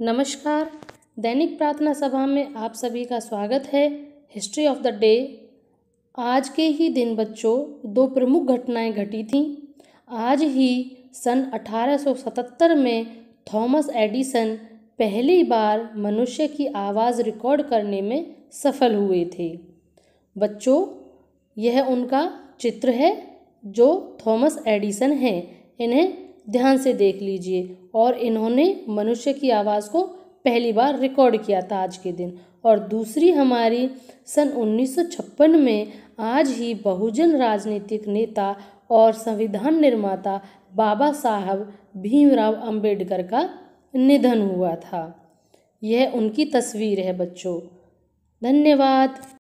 नमस्कार दैनिक प्रार्थना सभा में आप सभी का स्वागत है हिस्ट्री ऑफ द डे आज के ही दिन बच्चों दो प्रमुख घटनाएं घटी थीं आज ही सन 1877 में थॉमस एडिसन पहली बार मनुष्य की आवाज़ रिकॉर्ड करने में सफल हुए थे बच्चों यह उनका चित्र है जो थॉमस एडिसन हैं इन्हें ध्यान से देख लीजिए और इन्होंने मनुष्य की आवाज़ को पहली बार रिकॉर्ड किया था आज के दिन और दूसरी हमारी सन 1956 में आज ही बहुजन राजनीतिक नेता और संविधान निर्माता बाबा साहब भीमराव अंबेडकर का निधन हुआ था यह उनकी तस्वीर है बच्चों धन्यवाद